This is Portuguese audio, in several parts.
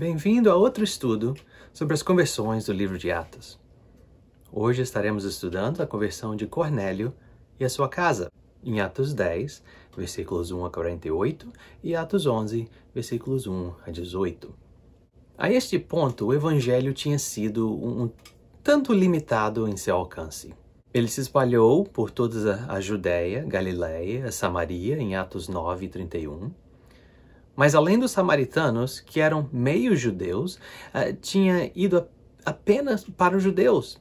Bem-vindo a outro estudo sobre as conversões do livro de Atos. Hoje estaremos estudando a conversão de Cornélio e a sua casa, em Atos 10, versículos 1 a 48 e Atos 11, versículos 1 a 18. A este ponto, o evangelho tinha sido um, um tanto limitado em seu alcance. Ele se espalhou por toda a Judéia, Galiléia, Samaria, em Atos 9, 31 mas além dos samaritanos, que eram meio judeus, uh, tinha ido apenas para os judeus.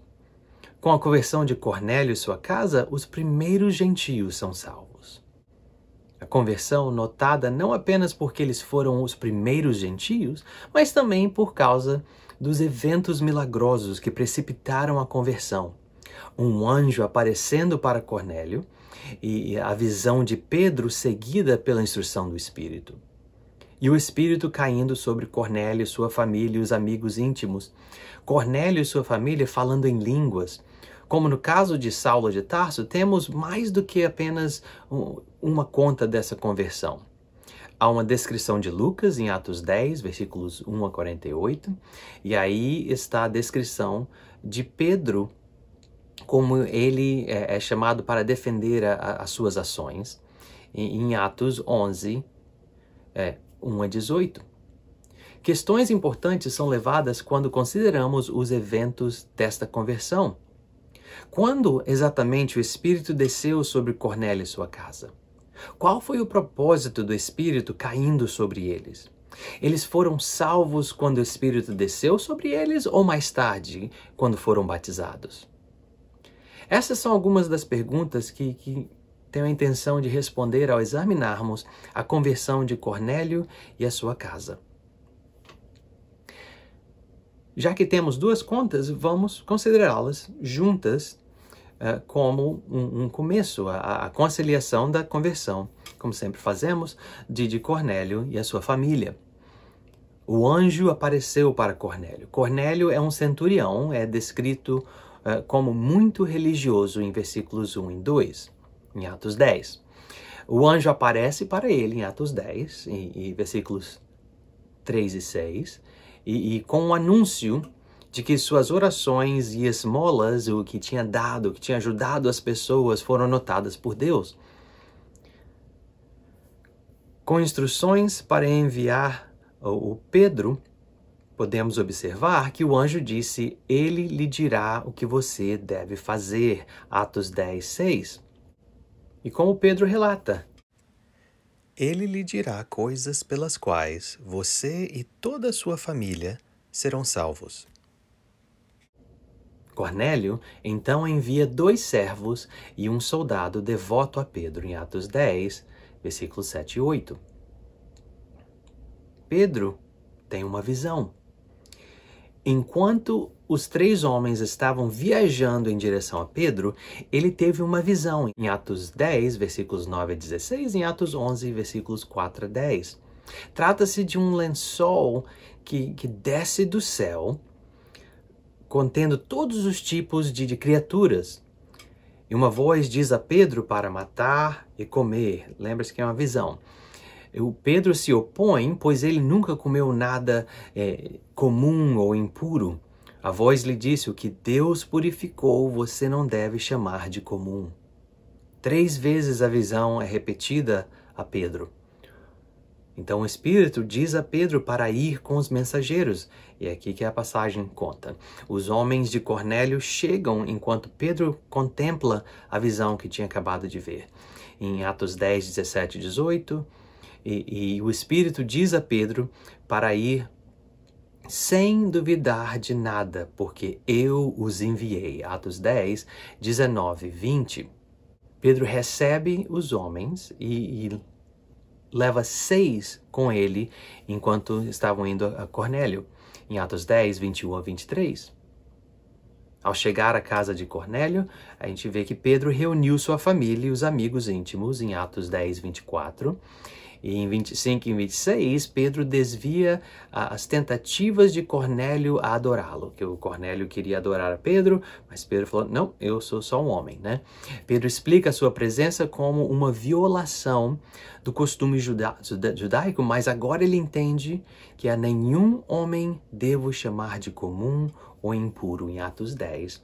Com a conversão de Cornélio e sua casa, os primeiros gentios são salvos. A conversão notada não apenas porque eles foram os primeiros gentios, mas também por causa dos eventos milagrosos que precipitaram a conversão. Um anjo aparecendo para Cornélio e a visão de Pedro seguida pela instrução do Espírito e o espírito caindo sobre Cornélio, sua família e os amigos íntimos. Cornélio e sua família falando em línguas. Como no caso de Saulo de Tarso, temos mais do que apenas uma conta dessa conversão. Há uma descrição de Lucas em Atos 10, versículos 1 a 48, e aí está a descrição de Pedro, como ele é, é chamado para defender a, as suas ações. Em, em Atos 11, é, 1 a 18. Questões importantes são levadas quando consideramos os eventos desta conversão. Quando exatamente o Espírito desceu sobre Cornélio e sua casa? Qual foi o propósito do Espírito caindo sobre eles? Eles foram salvos quando o Espírito desceu sobre eles ou mais tarde, quando foram batizados? Essas são algumas das perguntas que, que tenho a intenção de responder ao examinarmos a conversão de Cornélio e a sua casa. Já que temos duas contas, vamos considerá-las juntas uh, como um, um começo, a, a, conciliação da conversão, como sempre fazemos, de, de Cornélio e a sua família. O anjo apareceu para Cornélio. Cornélio é um centurião, é descrito uh, como muito religioso em versículos 1 e 2 em Atos 10. O anjo aparece para ele em Atos 10, em, em versículos 3 e 6, e, e com o um anúncio de que suas orações e esmolas, o que tinha dado, o que tinha ajudado as pessoas, foram notadas por Deus. Com instruções para enviar o Pedro, podemos observar que o anjo disse: Ele lhe dirá o que você deve fazer. Atos 10, 6. E como Pedro relata, ele lhe dirá coisas pelas quais você e toda a sua família serão salvos. Cornélio então envia dois servos e um soldado devoto a Pedro em Atos 10, versículos 7 e 8. Pedro tem uma visão. Enquanto os três homens estavam viajando em direção a Pedro, ele teve uma visão em Atos 10, versículos 9 a 16, em Atos 11, versículos 4 a 10. Trata-se de um lençol que, que desce do céu, contendo todos os tipos de, de criaturas. E uma voz diz a Pedro para matar e comer. Lembra-se que é uma visão. O Pedro se opõe, pois ele nunca comeu nada é, comum ou impuro. A voz lhe disse: O que Deus purificou, você não deve chamar de comum. Três vezes a visão é repetida a Pedro. Então o Espírito diz a Pedro para ir com os mensageiros. E é aqui que a passagem conta. Os homens de Cornélio chegam enquanto Pedro contempla a visão que tinha acabado de ver. Em Atos 10, 17 18, e 18, e o Espírito diz a Pedro para ir sem duvidar de nada, porque eu os enviei. Atos 10, 19, 20. Pedro recebe os homens e, e leva seis com ele enquanto estavam indo a Cornélio, em Atos 10, 21 a 23. Ao chegar à casa de Cornélio, a gente vê que Pedro reuniu sua família e os amigos íntimos, em Atos 10, 24, e em 25 e 26, Pedro desvia as tentativas de Cornélio a adorá-lo, que o Cornélio queria adorar a Pedro, mas Pedro falou: "Não, eu sou só um homem", né? Pedro explica a sua presença como uma violação do costume juda judaico, mas agora ele entende que a nenhum homem devo chamar de comum ou impuro em Atos 10, uh,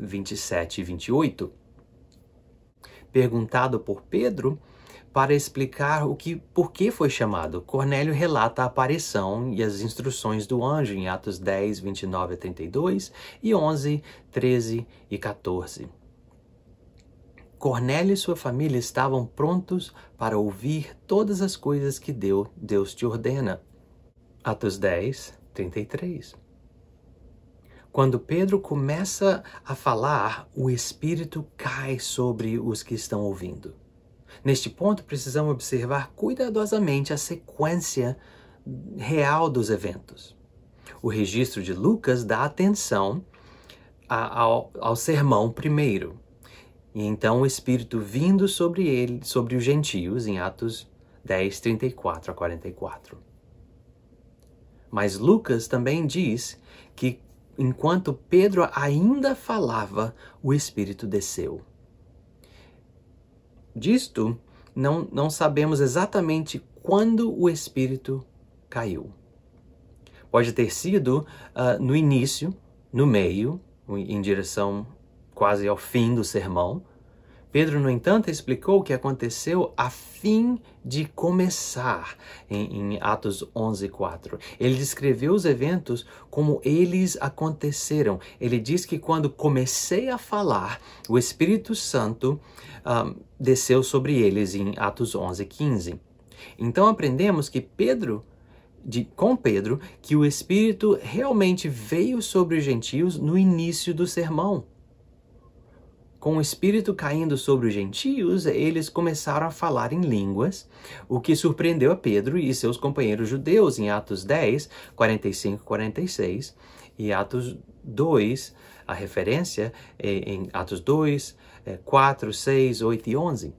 27 e 28. Perguntado por Pedro para explicar o que, por que foi chamado. Cornélio relata a aparição e as instruções do anjo em Atos 10, 29 a 32 e 11, 13 e 14. Cornélio e sua família estavam prontos para ouvir todas as coisas que Deus, Deus te ordena. Atos 10, 33. Quando Pedro começa a falar, o Espírito cai sobre os que estão ouvindo. Neste ponto, precisamos observar cuidadosamente a sequência real dos eventos. O registro de Lucas dá atenção a, ao, ao sermão primeiro. E então o Espírito vindo sobre ele, sobre os gentios, em Atos 10, 34 a 44. Mas Lucas também diz que enquanto Pedro ainda falava, o Espírito desceu disto, não, não sabemos exatamente quando o Espírito caiu. Pode ter sido uh, no início, no meio, em direção quase ao fim do sermão, Pedro, no entanto, explicou o que aconteceu a fim de começar, em, em Atos 11, 4. Ele descreveu os eventos como eles aconteceram. Ele diz que quando comecei a falar, o Espírito Santo um, desceu sobre eles, em Atos 11, 15. Então aprendemos que Pedro de, com Pedro que o Espírito realmente veio sobre os gentios no início do sermão. Com o Espírito caindo sobre os gentios, eles começaram a falar em línguas, o que surpreendeu a Pedro e seus companheiros judeus em Atos 10, 45 e 46, e Atos 2, a referência é, em Atos 2, 4, 6, 8 e 11.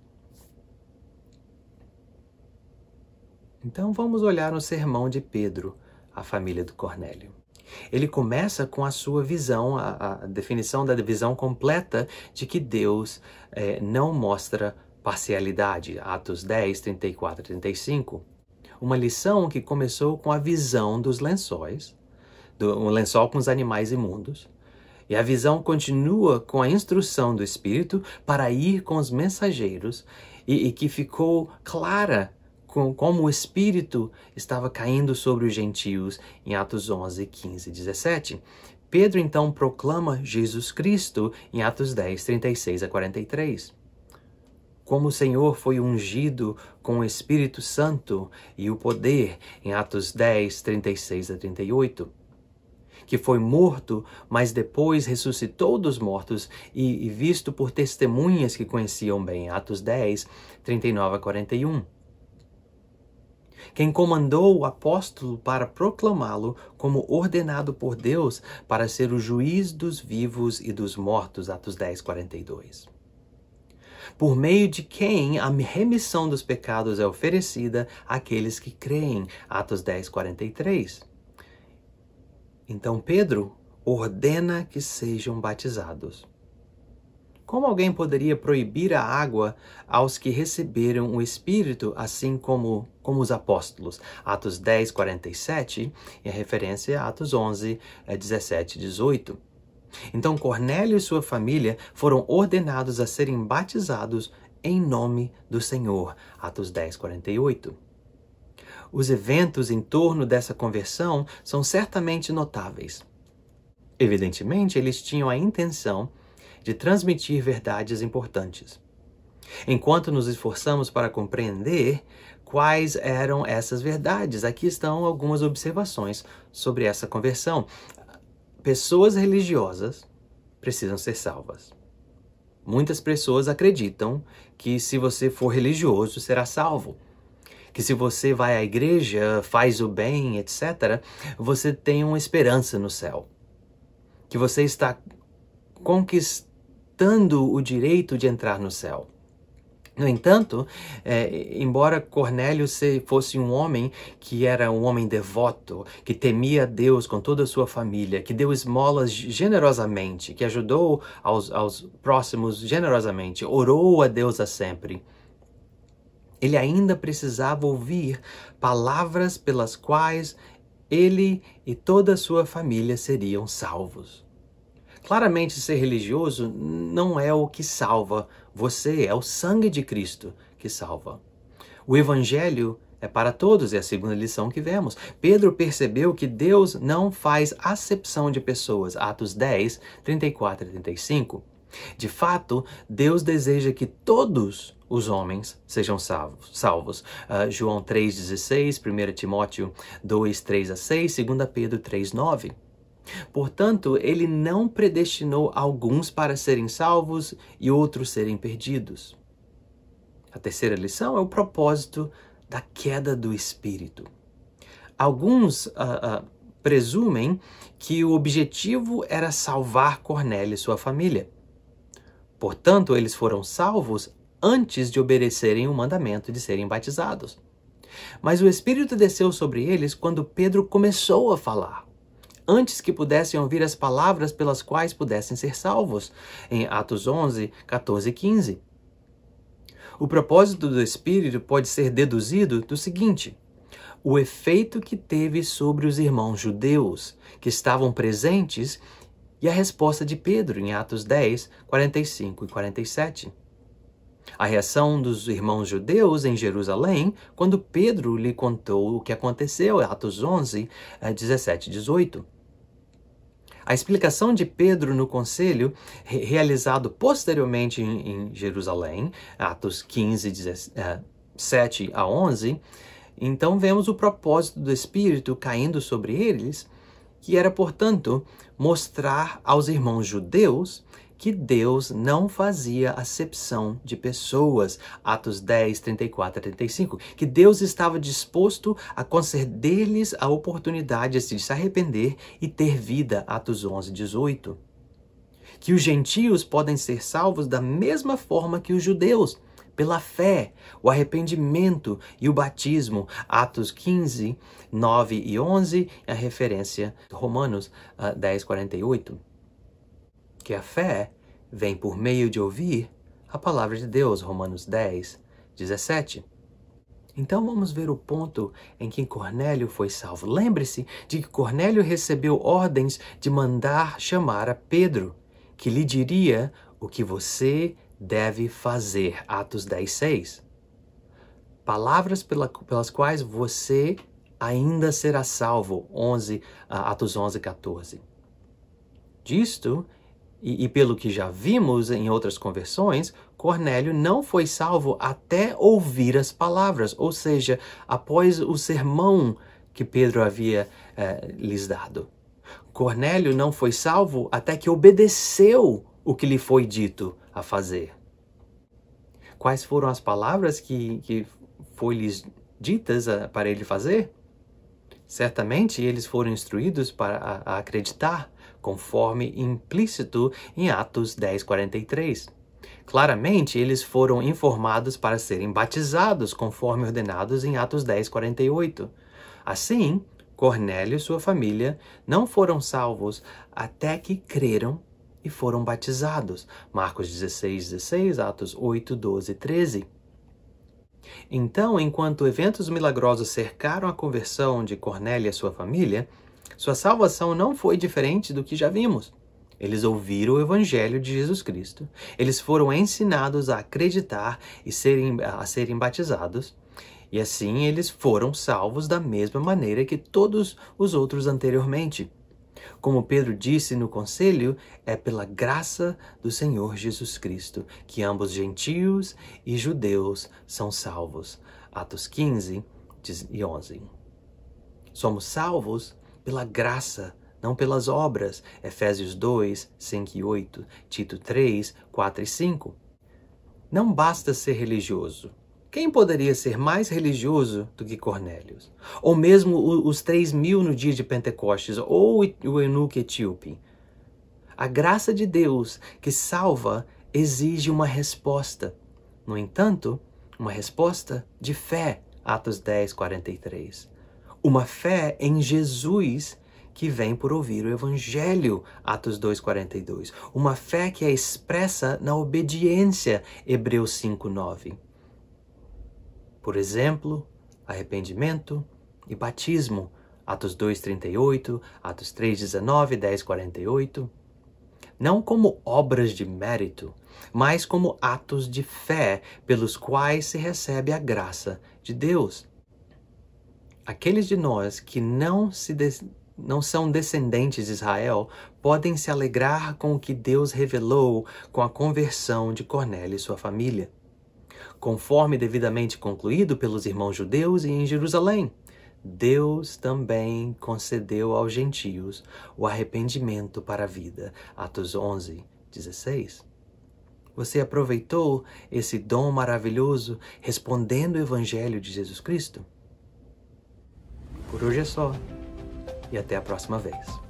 Então vamos olhar no sermão de Pedro a família do Cornélio. Ele começa com a sua visão, a, a definição da visão completa de que Deus eh, não mostra parcialidade. Atos 10, 34 e 35. Uma lição que começou com a visão dos lençóis, do, um lençol com os animais imundos, e a visão continua com a instrução do Espírito para ir com os mensageiros e, e que ficou clara com, como o Espírito estava caindo sobre os gentios em Atos 11, 15 e 17. Pedro então proclama Jesus Cristo em Atos 10, 36 a 43. Como o Senhor foi ungido com o Espírito Santo e o poder em Atos 10, 36 a 38. Que foi morto, mas depois ressuscitou dos mortos e, e visto por testemunhas que conheciam bem, Atos 10, 39 a 41 quem comandou o apóstolo para proclamá-lo como ordenado por Deus para ser o juiz dos vivos e dos mortos, Atos 10, 42. Por meio de quem a remissão dos pecados é oferecida àqueles que creem, Atos 10, 43. Então Pedro ordena que sejam batizados. Como alguém poderia proibir a água aos que receberam o Espírito, assim como como os apóstolos. Atos 10, 47 e a referência a é Atos 11, 17, 18. Então Cornélio e sua família foram ordenados a serem batizados em nome do Senhor. Atos 10, 48. Os eventos em torno dessa conversão são certamente notáveis. Evidentemente, eles tinham a intenção de transmitir verdades importantes. Enquanto nos esforçamos para compreender, Quais eram essas verdades? Aqui estão algumas observações sobre essa conversão. Pessoas religiosas precisam ser salvas. Muitas pessoas acreditam que se você for religioso, será salvo. Que se você vai à igreja, faz o bem, etc., você tem uma esperança no céu. Que você está conquistando o direito de entrar no céu. No entanto, é, embora Cornélio fosse um homem que era um homem devoto, que temia a Deus com toda a sua família, que deu esmolas generosamente, que ajudou aos, aos próximos generosamente, orou a Deus a sempre, ele ainda precisava ouvir palavras pelas quais ele e toda a sua família seriam salvos. Claramente, ser religioso não é o que salva você, é o sangue de Cristo que salva. O Evangelho é para todos, é a segunda lição que vemos. Pedro percebeu que Deus não faz acepção de pessoas. Atos 10, 34 e 35. De fato, Deus deseja que todos os homens sejam salvos. salvos. Uh, João 3,16, 1 Timóteo 2, 3 a 6, 2 Pedro 3, 9. Portanto, ele não predestinou alguns para serem salvos e outros serem perdidos. A terceira lição é o propósito da queda do espírito. Alguns uh, uh, presumem que o objetivo era salvar Cornélio e sua família. Portanto, eles foram salvos antes de obedecerem o mandamento de serem batizados. Mas o Espírito desceu sobre eles quando Pedro começou a falar antes que pudessem ouvir as palavras pelas quais pudessem ser salvos, em Atos 11, 14 e 15. O propósito do Espírito pode ser deduzido do seguinte: o efeito que teve sobre os irmãos judeus que estavam presentes e a resposta de Pedro em Atos 10, 45 e 47. A reação dos irmãos judeus em Jerusalém quando Pedro lhe contou o que aconteceu, Atos 11, 17 e 18. A explicação de Pedro no conselho, re realizado posteriormente em, em, Jerusalém, Atos 15, 7 eh, a 11, então vemos o propósito do Espírito caindo sobre eles, que era, portanto, mostrar aos irmãos judeus que Deus não fazia acepção de pessoas. Atos 10, 34 a 35. Que Deus estava disposto a conceder-lhes a oportunidade de se arrepender e ter vida. Atos 11, 18. Que os gentios podem ser salvos da mesma forma que os judeus, pela fé, o arrependimento e o batismo. Atos 15, 9 e 11, a referência Romanos 10, ah, 48 que a fé vem por meio de ouvir a palavra de Deus, Romanos 10, 17. Então vamos ver o ponto em que Cornélio foi salvo. Lembre-se de que Cornélio recebeu ordens de mandar chamar a Pedro, que lhe diria o que você deve fazer. Atos 10, 6. Palavras pela, pelas quais você ainda será salvo. 11, ah, Atos 11, 14. Disto e, e, pelo que já vimos em outras conversões, Cornélio não foi salvo até ouvir as palavras, ou seja, após o sermão que Pedro havia eh, lhes dado. Cornélio não foi salvo até que obedeceu o que lhe foi dito a fazer. Quais foram as palavras que, que foi lhes ditas a, eh, para ele fazer? Certamente eles foram instruídos para a, a acreditar conforme implícito em Atos 10:43. Claramente, eles foram informados para serem batizados, conforme ordenados em Atos 10:48. Assim, Cornélio e sua família não foram salvos até que creram e foram batizados. Marcos 16, 16, Atos 8, 12 13. Então, enquanto eventos milagrosos cercaram a conversão de Cornélio e sua família, sua salvação não foi diferente do que já vimos. Eles ouviram o Evangelho de Jesus Cristo, eles foram ensinados a acreditar e serem, a serem batizados, e assim eles foram salvos da mesma maneira que todos os outros anteriormente. Como Pedro disse no conselho, é pela graça do Senhor Jesus Cristo que ambos gentios e judeus são salvos. Atos 15 e 11. Somos salvos pela graça, não pelas obras. Efésios 2, 5 e 8, Tito 3, 4 e 5. Não basta ser religioso. Quem poderia ser mais religioso do que Cornélios? Ou mesmo os três mil no dia de Pentecostes, ou o eunuco etíope? A graça de Deus que salva exige uma resposta. No entanto, uma resposta de fé. Atos 10, 43. Uma fé em Jesus que vem por ouvir o Evangelho, Atos 2,42. Uma fé que é expressa na obediência, Hebreus 5,9. Por exemplo, arrependimento e batismo, Atos 2,38, Atos 3,19, 10,48. Não como obras de mérito, mas como atos de fé pelos quais se recebe a graça de Deus aqueles de nós que não se não são descendentes de Israel podem se alegrar com o que Deus revelou com a conversão de Cornélio e sua família, conforme devidamente concluído pelos irmãos judeus e em Jerusalém. Deus também concedeu aos gentios o arrependimento para a vida. Atos 11, 16. Você aproveitou esse dom maravilhoso respondendo o Evangelho de Jesus Cristo? Por hoje é só e até a próxima vez.